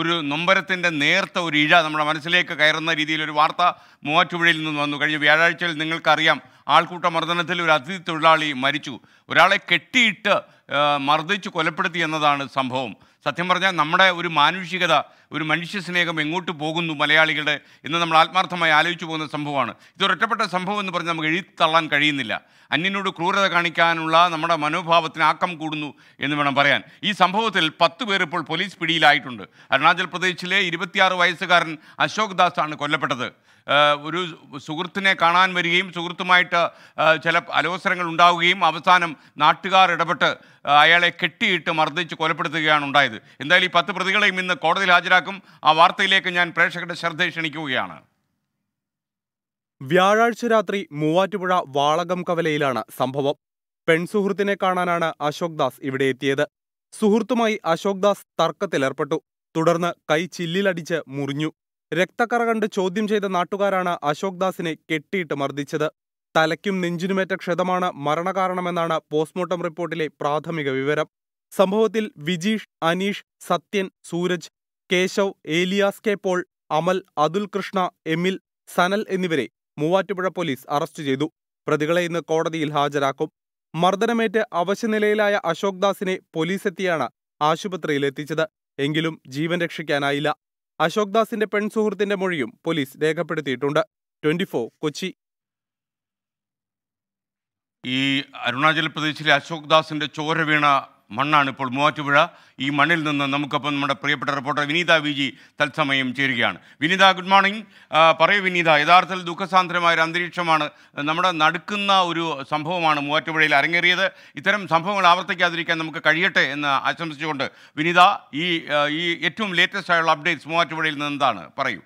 ഒരു നൊമ്പരത്തിൻ്റെ നേർത്ത ഒരു ഇഴ നമ്മുടെ മനസ്സിലേക്ക് കയറുന്ന രീതിയിലൊരു വാർത്ത മൂവാറ്റുപുഴയിൽ നിന്ന് വന്നു കഴിഞ്ഞ വ്യാഴാഴ്ചയിൽ നിങ്ങൾക്കറിയാം ആൾക്കൂട്ട മർദ്ദനത്തിൽ ഒരു അതിഥി തൊഴിലാളി മരിച്ചു ഒരാളെ കെട്ടിയിട്ട് മർദ്ദിച്ച് കൊലപ്പെടുത്തി എന്നതാണ് സംഭവം സത്യം പറഞ്ഞാൽ നമ്മുടെ ഒരു മാനുഷികത ഒരു മനുഷ്യ സ്നേഹം എങ്ങോട്ട് പോകുന്നു മലയാളികളുടെ എന്ന് നമ്മൾ ആത്മാർത്ഥമായി ആലോചിച്ചു പോകുന്ന സംഭവമാണ് ഇതൊരൊറ്റപ്പെട്ട ഒറ്റപ്പെട്ട സംഭവം എന്ന് പറഞ്ഞാൽ നമുക്ക് എഴുതിത്തള്ളാൻ കഴിയുന്നില്ല അന്യനോട് ക്രൂരത കാണിക്കാനുള്ള നമ്മുടെ മനോഭാവത്തിന് ആക്കം കൂടുന്നു എന്ന് വേണം പറയാൻ ഈ സംഭവത്തിൽ പത്ത് പേർ ഇപ്പോൾ പോലീസ് പിടിയിലായിട്ടുണ്ട് അരുണാചൽ പ്രദേശിലെ ഇരുപത്തിയാറ് വയസ്സുകാരൻ അശോക് ദാസാണ് ആണ് കൊല്ലപ്പെട്ടത് ഒരു സുഹൃത്തിനെ കാണാൻ വരികയും സുഹൃത്തുമായിട്ട് ചില അലോസരങ്ങൾ ഉണ്ടാവുകയും അവസാനം നാട്ടുകാർ ഇടപെട്ട് അയാളെ കെട്ടിയിട്ട് മർദ്ദിച്ച് കൊലപ്പെടുത്തുകയാണ് ഉണ്ടായത് എന്തായാലും ഈ പത്ത് പ്രതികളെയും ഇന്ന് കോടതിയിൽ ഹാജരാക്കും ആ വാർത്തയിലേക്ക് ഞാൻ പ്രേക്ഷകരുടെ ശ്രദ്ധ ക്ഷണിക്കുകയാണ് വ്യാഴാഴ്ച രാത്രി മൂവാറ്റുപുഴ വാളകം കവലയിലാണ് സംഭവം പെൺസുഹൃത്തിനെ കാണാനാണ് അശോക് ദാസ് ഇവിടെ എത്തിയത് സുഹൃത്തുമായി അശോക് ദാസ് തർക്കത്തിലേർപ്പെട്ടു തുടർന്ന് കൈ ചില്ലിലടിച്ച് മുറിഞ്ഞു രക്തക്കറ കണ്ട് ചോദ്യം ചെയ്ത നാട്ടുകാരാണ് അശോക് ദാസിനെ കെട്ടിയിട്ട് മർദ്ദിച്ചത് തലയ്ക്കും നെഞ്ചിനുമേറ്റ ക്ഷതമാണ് മരണകാരണമെന്നാണ് പോസ്റ്റ്മോർട്ടം റിപ്പോർട്ടിലെ പ്രാഥമിക വിവരം സംഭവത്തിൽ Vijeesh Aneesh Sathyan Sooraj Keshav Elias K Paul Amal Athul Krishna Emil Sanal എന്നിവരെ മൂവാറ്റുപുഴ പോലീസ് അറസ്റ്റ് ചെയ്തു പ്രതികളെ ഇന്ന് കോടതിയിൽ ഹാജരാക്കും മർദ്ദനമേറ്റ് അവശനിലയിലായ അശോക് ദാസിനെ പോലീസെത്തിയാണ് ആശുപത്രിയിൽ എത്തിച്ചത് എങ്കിലും ജീവൻ രക്ഷിക്കാനായില്ല അശോക് ദാസിന്റെ പെൺസുഹൃത്തിന്റെ മൊഴിയും പോലീസ് രേഖപ്പെടുത്തിയിട്ടുണ്ട് ട്വന്റി കൊച്ചി ഈ അരുണാചൽ പ്രദേശിലെ അശോക് ദാസിന്റെ ചോര വീണ മണ്ണാണ് ഇപ്പോൾ മൂവാറ്റുപുഴ ഈ മണ്ണിൽ നിന്ന് നമുക്കൊപ്പം നമ്മുടെ പ്രിയപ്പെട്ട റിപ്പോർട്ടർ വിനീത വി ജി തത്സമയം ചേരുകയാണ് വിനീത ഗുഡ് മോർണിംഗ് പറയൂ വിനീത യഥാർത്ഥത്തിൽ ദുഃഖസാന്ദ്രമായ ഒരു അന്തരീക്ഷമാണ് നമ്മുടെ നടക്കുന്ന ഒരു സംഭവമാണ് മൂവാറ്റുപുഴയിൽ അരങ്ങേറിയത് ഇത്തരം സംഭവങ്ങൾ ആവർത്തിക്കാതിരിക്കാൻ നമുക്ക് കഴിയട്ടെ എന്ന് ആശംസിച്ചുകൊണ്ട് വിനീത ഈ ഈ ഏറ്റവും ലേറ്റസ്റ്റ് ആയുള്ള അപ്ഡേറ്റ്സ് മൂവാറ്റുപുഴയിൽ നിന്ന് എന്താണ് പറയൂ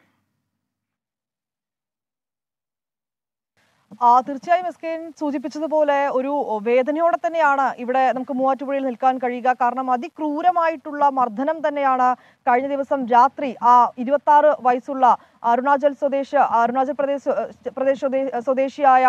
തീർച്ചയായും കെ സൂചിപ്പിച്ചതുപോലെ ഒരു വേദനയോടെ തന്നെയാണ് ഇവിടെ നമുക്ക് മൂവാറ്റുപുഴയിൽ നിൽക്കാൻ കഴിയുക കാരണം അതിക്രൂരമായിട്ടുള്ള മർദ്ദനം തന്നെയാണ് കഴിഞ്ഞ ദിവസം രാത്രി ആ ഇരുപത്തി വയസ്സുള്ള അരുണാചൽ സ്വദേശി അരുണാചൽ പ്രദേശ് പ്രദേശ് സ്വദേശിയായ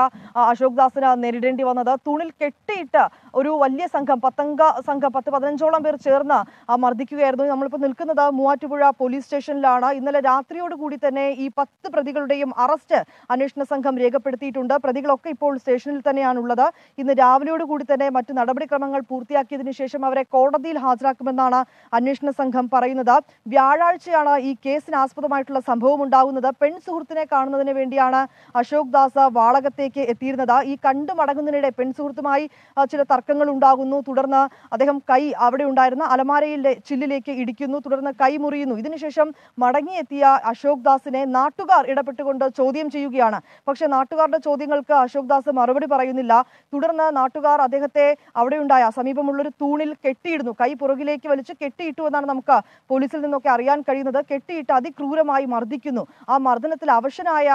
അശോക് ദാസിന് നേരിടേണ്ടി വന്നത് തുണിൽ കെട്ടിയിട്ട് ഒരു വലിയ സംഘം പത്തംഗ സംഘം പത്ത് പതിനഞ്ചോളം പേർ ചേർന്ന് മർദ്ദിക്കുകയായിരുന്നു നമ്മളിപ്പോൾ നിൽക്കുന്നത് മൂവാറ്റുപുഴ പോലീസ് സ്റ്റേഷനിലാണ് ഇന്നലെ രാത്രിയോടുകൂടി കൂടി തന്നെ ഈ പത്ത് പ്രതികളുടെയും അറസ്റ്റ് അന്വേഷണ സംഘം രേഖപ്പെടുത്തിയിട്ടുണ്ട് പ്രതികളൊക്കെ ഇപ്പോൾ സ്റ്റേഷനിൽ തന്നെയാണുള്ളത് ഇന്ന് രാവിലെയോടുകൂടി കൂടി തന്നെ മറ്റ് നടപടിക്രമങ്ങൾ പൂർത്തിയാക്കിയതിന് ശേഷം അവരെ കോടതിയിൽ ഹാജരാക്കുമെന്നാണ് അന്വേഷണ സംഘം പറയുന്നത് വ്യാഴാഴ്ചയാണ് ഈ കേസിന് ആസ്പദമായിട്ടുള്ള സംഭവം ഉണ്ടാകുന്നത് ഉണ്ടാകുന്നത് പെൺ സുഹൃത്തിനെ കാണുന്നതിന് വേണ്ടിയാണ് അശോക് ദാസ വാളകത്തേക്ക് എത്തിയിരുന്നത് ഈ കണ്ടു മടങ്ങുന്നതിനിടെ പെൺ സുഹൃത്തുമായി ചില തർക്കങ്ങൾ ഉണ്ടാകുന്നു തുടർന്ന് അദ്ദേഹം കൈ അവിടെ ഉണ്ടായിരുന്ന അലമാരയിലെ ചില്ലിലേക്ക് ഇടിക്കുന്നു തുടർന്ന് കൈ മുറിയുന്നു ഇതിനുശേഷം മടങ്ങിയെത്തിയ അശോക് ദാസിനെ നാട്ടുകാർ ഇടപെട്ടുകൊണ്ട് ചോദ്യം ചെയ്യുകയാണ് പക്ഷെ നാട്ടുകാരുടെ ചോദ്യങ്ങൾക്ക് അശോക് ദാസ് മറുപടി പറയുന്നില്ല തുടർന്ന് നാട്ടുകാർ അദ്ദേഹത്തെ അവിടെ ഉണ്ടായ സമീപമുള്ളൊരു തൂണിൽ കെട്ടിയിടുന്നു കൈ പുറകിലേക്ക് വലിച്ച് കെട്ടിയിട്ടു എന്നാണ് നമുക്ക് പോലീസിൽ നിന്നൊക്കെ അറിയാൻ കഴിയുന്നത് കെട്ടിയിട്ട് അതിക്രൂരമായി മർദ്ദിക്കുന്നു ആ മർദ്ദനത്തിൽ അവശനായ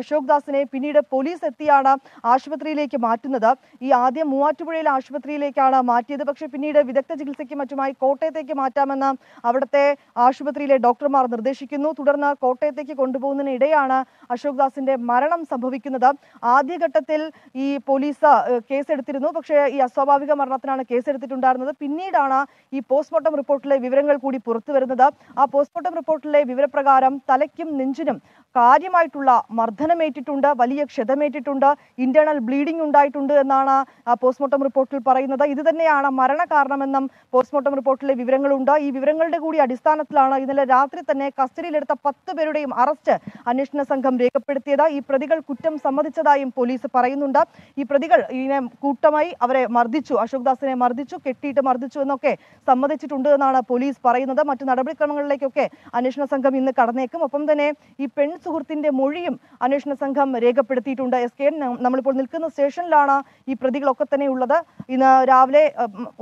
അശോക് ദാസിനെ പിന്നീട് പോലീസ് എത്തിയാണ് ആശുപത്രിയിലേക്ക് മാറ്റുന്നത് ഈ ആദ്യം മൂവാറ്റുപുഴയിലെ ആശുപത്രിയിലേക്കാണ് മാറ്റിയത് പക്ഷെ പിന്നീട് വിദഗ്ധ ചികിത്സയ്ക്ക് മറ്റുമായി കോട്ടയത്തേക്ക് മാറ്റാമെന്ന് അവിടുത്തെ ആശുപത്രിയിലെ ഡോക്ടർമാർ നിർദ്ദേശിക്കുന്നു തുടർന്ന് കോട്ടയത്തേക്ക് കൊണ്ടുപോകുന്നതിനിടെയാണ് അശോക് ദാസിന്റെ മരണം സംഭവിക്കുന്നത് ആദ്യഘട്ടത്തിൽ ഈ പോലീസ് കേസെടുത്തിരുന്നു പക്ഷേ ഈ അസ്വാഭാവിക മരണത്തിനാണ് കേസെടുത്തിട്ടുണ്ടായിരുന്നത് പിന്നീടാണ് ഈ പോസ്റ്റ്മോർട്ടം റിപ്പോർട്ടിലെ വിവരങ്ങൾ കൂടി പുറത്തു വരുന്നത് ആ പോസ്റ്റ്മോർട്ടം റിപ്പോർട്ടിലെ വിവരപ്രകാരം തലയ്ക്കും നെഞ്ചും അഞ്ചിനും കാര്യമായിട്ടുള്ള മർദ്ദനമേറ്റിട്ടുണ്ട് വലിയ ക്ഷതമേറ്റിട്ടുണ്ട് ഇന്റേണൽ ബ്ലീഡിംഗ് ഉണ്ടായിട്ടുണ്ട് എന്നാണ് പോസ്റ്റ്മോർട്ടം റിപ്പോർട്ടിൽ പറയുന്നത് ഇത് തന്നെയാണ് മരണകാരണമെന്നും പോസ്റ്റ്മോർട്ടം റിപ്പോർട്ടിലെ വിവരങ്ങളുണ്ട് ഈ വിവരങ്ങളുടെ കൂടി അടിസ്ഥാനത്തിലാണ് ഇന്നലെ രാത്രി തന്നെ കസ്റ്റഡിയിലെടുത്ത പത്ത് പേരുടെയും അറസ്റ്റ് അന്വേഷണ സംഘം രേഖപ്പെടുത്തിയത് ഈ പ്രതികൾ കുറ്റം സമ്മതിച്ചതായും പോലീസ് പറയുന്നുണ്ട് ഈ പ്രതികൾ ഇതിനെ കൂട്ടമായി അവരെ മർദ്ദിച്ചു അശോക് ദാസിനെ മർദ്ദിച്ചു കെട്ടിയിട്ട് മർദ്ദിച്ചു എന്നൊക്കെ സമ്മതിച്ചിട്ടുണ്ട് എന്നാണ് പോലീസ് പറയുന്നത് മറ്റു നടപടിക്രമങ്ങളിലേക്കൊക്കെ അന്വേഷണ സംഘം ഇന്ന് കടന്നേക്കും ഒപ്പം തന്നെ ഈ പെൺ സുഹൃത്തിൻ്റെ മൊഴിയും അന്വേഷണ സംഘം രേഖപ്പെടുത്തിയിട്ടുണ്ട് എസ് കെ നമ്മളിപ്പോൾ നിൽക്കുന്ന സ്റ്റേഷനിലാണ് ഈ പ്രതികളൊക്കെ തന്നെ ഉള്ളത് ഇന്ന് രാവിലെ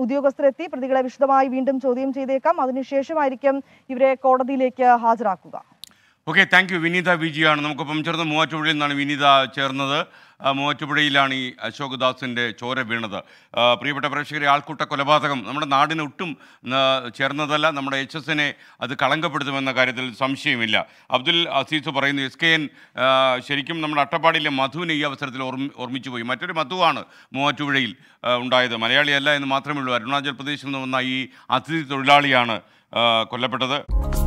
ഉദ്യോഗസ്ഥരെത്തി പ്രതികളെ വിശദമായി വീണ്ടും ചോദ്യം ചെയ്തേക്കാം അതിനുശേഷമായിരിക്കും ഇവരെ കോടതിയിലേക്ക് ഹാജരാക്കുക ഓക്കെ താങ്ക് യു വിനീത വിജിയാണ് നമുക്കിപ്പം ചേർന്ന് മൂവാറ്റുപുഴയിൽ നിന്നാണ് വിനീത ചേർന്നത് മൂവാറ്റുപുഴയിലാണ് ഈ അശോകദാസിൻ്റെ ചോര വീണത് പ്രിയപ്പെട്ട പ്രേക്ഷകരെ ആൾക്കൂട്ട കൊലപാതകം നമ്മുടെ നാടിന് ഒട്ടും ചേർന്നതല്ല നമ്മുടെ എച്ച് എസിനെ അത് കളങ്കപ്പെടുത്തുമെന്ന കാര്യത്തിൽ സംശയമില്ല അബ്ദുൽ അസീസ് പറയുന്നു എസ് കെ എൻ ശരിക്കും നമ്മുടെ അട്ടപ്പാടിയിലെ മധുവിനെ ഈ അവസരത്തിൽ ഓർമ്മിച്ചു പോയി മറ്റൊരു മധുവാണ് മൂവാറ്റുപുഴയിൽ ഉണ്ടായത് മലയാളിയല്ല എന്ന് മാത്രമേ ഉള്ളൂ അരുണാചൽ പ്രദേശിൽ നിന്ന് വന്ന ഈ അതിഥി തൊഴിലാളിയാണ് കൊല്ലപ്പെട്ടത്